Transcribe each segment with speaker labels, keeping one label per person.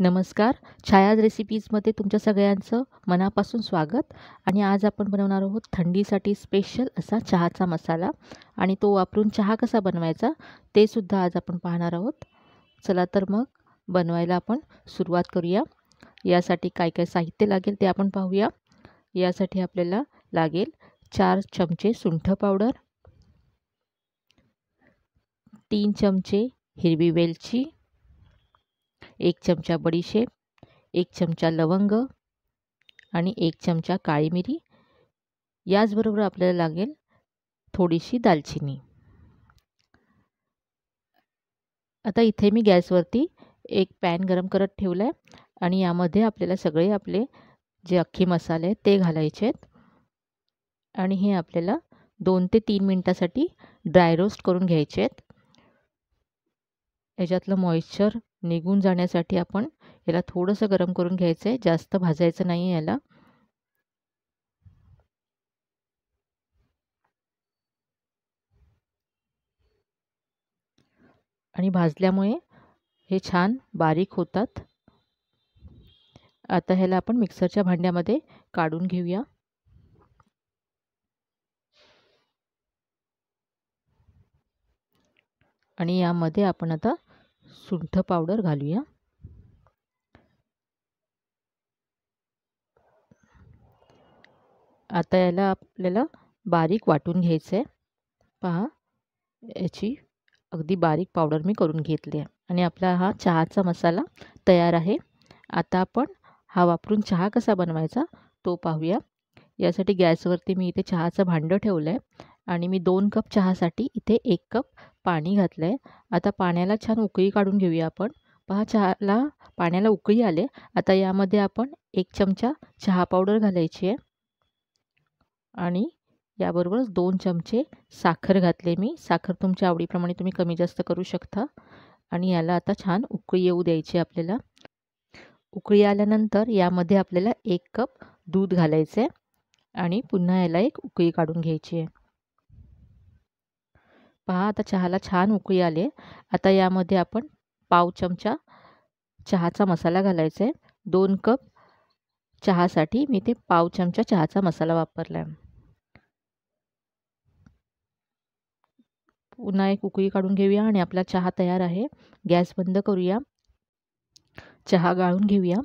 Speaker 1: नमस्कार छायाज रेसिपीजमध्ये तुमच्या सगळ्यांचं मनापासून स्वागत आणि आज आपण बनवणार आहोत थंडीसाठी स्पेशल असा चहाचा मसाला आणि तो वापरून चहा कसा बनवायचा ते सुद्धा आज आपण पाहणार आहोत चला तर मग बनवायला आपण सुरुवात करूया यासाठी काय काय साहित्य लागेल ते आपण पाहूया यासाठी आपल्याला लागेल चार चमचे सुंठ पावडर तीन चमचे हिरवी वेलची एक चमचा बडीशेप एक चमचा लवंग आणि एक चमचा काळी मिरी याचबरोबर आपल्याला लागेल थोडीशी दालचिनी आता इथे मी गॅसवरती एक पॅन गरम करत ठेवलं आहे आणि यामध्ये आपल्याला सगळे आपले जे अख्खे मसाले आहेत ते घालायचे आहेत आणि हे आपल्याला दोन ते तीन मिनटासाठी ड्राय रोस्ट करून घ्यायचे आहेत याच्यातलं मॉइश्चर निघून जाण्यासाठी आपण याला थोडंसं गरम करून घ्यायचं आहे जास्त भाजायचं नाही याला आणि भाजल्यामुळे हे छान बारीक होतात आता ह्याला आपण मिक्सरच्या भांड्यामध्ये काढून घेऊया आणि यामध्ये आपण आता सुंठ पावडर घालूया आता याला आपल्याला बारीक वाटून घ्यायचं आहे पहा याची अगदी बारीक पावडर मी करून घेतली आहे आणि आपला हा चहाचा मसाला तयार आहे आता आपण हा वापरून चहा कसा बनवायचा तो पाहूया यासाठी गॅसवरती मी इथे चहाचं भांडं ठेवलं आहे आणि मी दोन कप चहासाठी इथे एक कप पाणी घातलं आहे आता पाण्याला छान उकळी काढून घेऊया आपण पहा चहाला पाण्याला उकळी आले आता यामध्ये आपण एक चमचा चहा पावडर घालायची आहे आणि याबरोबरच दोन चमचे साखर घातले मी साखर तुमच्या आवडीप्रमाणे तुम्ही कमी जास्त करू शकता आणि याला आता छान उकळी येऊ द्यायची आपल्याला उकळी आल्यानंतर यामध्ये आपल्याला एक कप दूध घालायचं आहे आणि पुन्हा याला एक उकळी काढून घ्यायची आहे पहा आता चहाला छान उकळी आले आता यामध्ये आपण पाव चमचा चहाचा मसाला घालायचा आहे दोन कप चहासाठी मी ते पाव चमचा चहाचा मसाला वापरला आहे पुन्हा एक उकळी काढून घेऊया आणि आपला चहा तयार आहे गॅस बंद करूया चहा गाळून घेऊया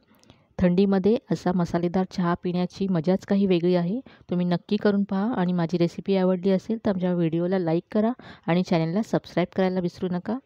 Speaker 1: थंडीमध्ये असा मसालेदार चहा पिण्याची मजाच काही वेगळी आहे तुम्ही नक्की करून पहा आणि माझी रेसिपी आवडली असेल तर आमच्या व्हिडिओला लाईक करा आणि चॅनलला सबस्क्राईब करायला विसरू नका